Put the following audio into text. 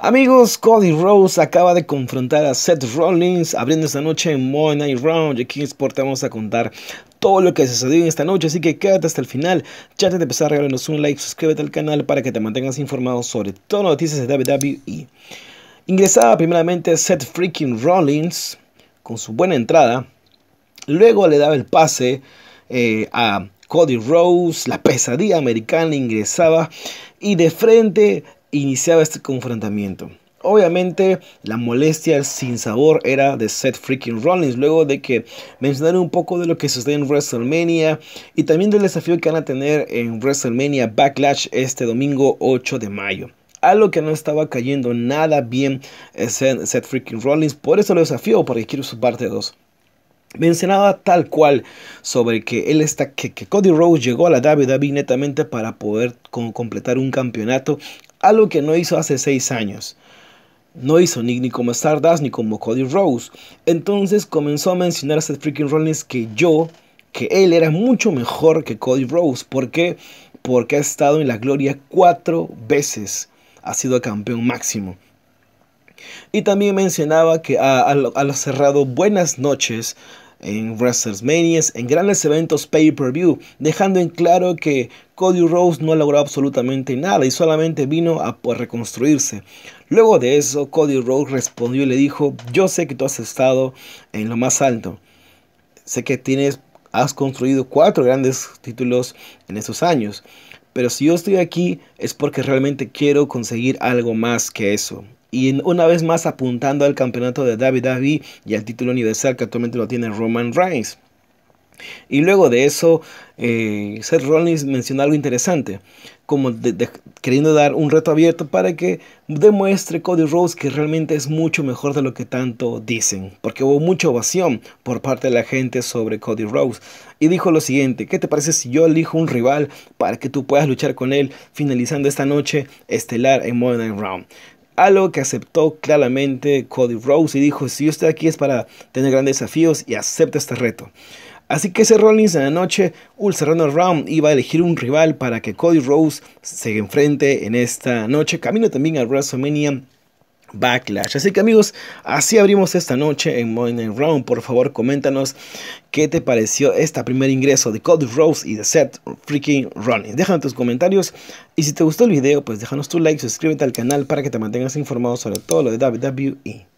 Amigos, Cody Rose acaba de confrontar a Seth Rollins abriendo esta noche en Monday Night Round y aquí en Sport vamos a contar todo lo que sucedió en esta noche, así que quédate hasta el final. Ya antes de empezar, regalarnos un like, suscríbete al canal para que te mantengas informado sobre todas las noticias de WWE. Ingresaba primeramente Seth freaking Rollins con su buena entrada, luego le daba el pase eh, a Cody Rose, la pesadilla americana ingresaba y de frente iniciaba este confrontamiento. Obviamente la molestia, sin sabor... era de Seth freaking Rollins luego de que mencionaré un poco de lo que sucede en WrestleMania y también del desafío que van a tener en WrestleMania Backlash este domingo 8 de mayo algo que no estaba cayendo nada bien eh, Seth freaking Rollins. Por eso lo desafío... porque quiero su parte 2. Mencionaba tal cual sobre que él está que, Cody Rhodes llegó a la WWE netamente para poder completar un campeonato algo que no hizo hace seis años. No hizo ni, como Stardust ni como Cody Rose. Entonces comenzó a mencionar a Seth freaking Rollins que yo, que él era mucho mejor que Cody Rose. ¿Por qué? Porque ha estado en la gloria cuatro veces. Ha sido campeón máximo. Y también mencionaba que a, cerrado Buenas noches en WrestleMania, en grandes eventos pay-per-view, dejando en claro que Cody Rhodes no logró absolutamente nada y solamente vino a pues, reconstruirse. Luego de eso, Cody Rhodes respondió y le dijo, yo sé que tú has estado en lo más alto, sé que tienes, has construido cuatro grandes títulos en esos años, pero si yo estoy aquí es porque realmente quiero conseguir algo más que eso y una vez más apuntando al campeonato de David Davi y al título universal que actualmente lo tiene Roman Reigns. Y luego de eso, eh, Seth Rollins menciona algo interesante, como queriendo dar un reto abierto para que demuestre Cody Rhodes que realmente es mucho mejor de lo que tanto dicen, porque hubo mucha ovación por parte de la gente sobre Cody Rhodes. Y dijo lo siguiente, ¿qué te parece si yo elijo un rival para que tú puedas luchar con él finalizando esta noche estelar en Modern Round? Algo que aceptó claramente Cody Rose y dijo, si yo estoy aquí es para tener grandes desafíos y acepta este reto. Así que ese Rollins en la noche, Ul el round, iba a elegir un rival para que Cody Rose se enfrente en esta noche. Camino también al WrestleMania Backlash. Así que amigos, así abrimos esta noche en Morning Round. Por favor, coméntanos qué te pareció este primer ingreso de Cody Rose y de Seth Freaking Running. Déjanos tus comentarios y si te gustó el video, pues déjanos tu like, suscríbete al canal para que te mantengas informado sobre todo lo de WWE.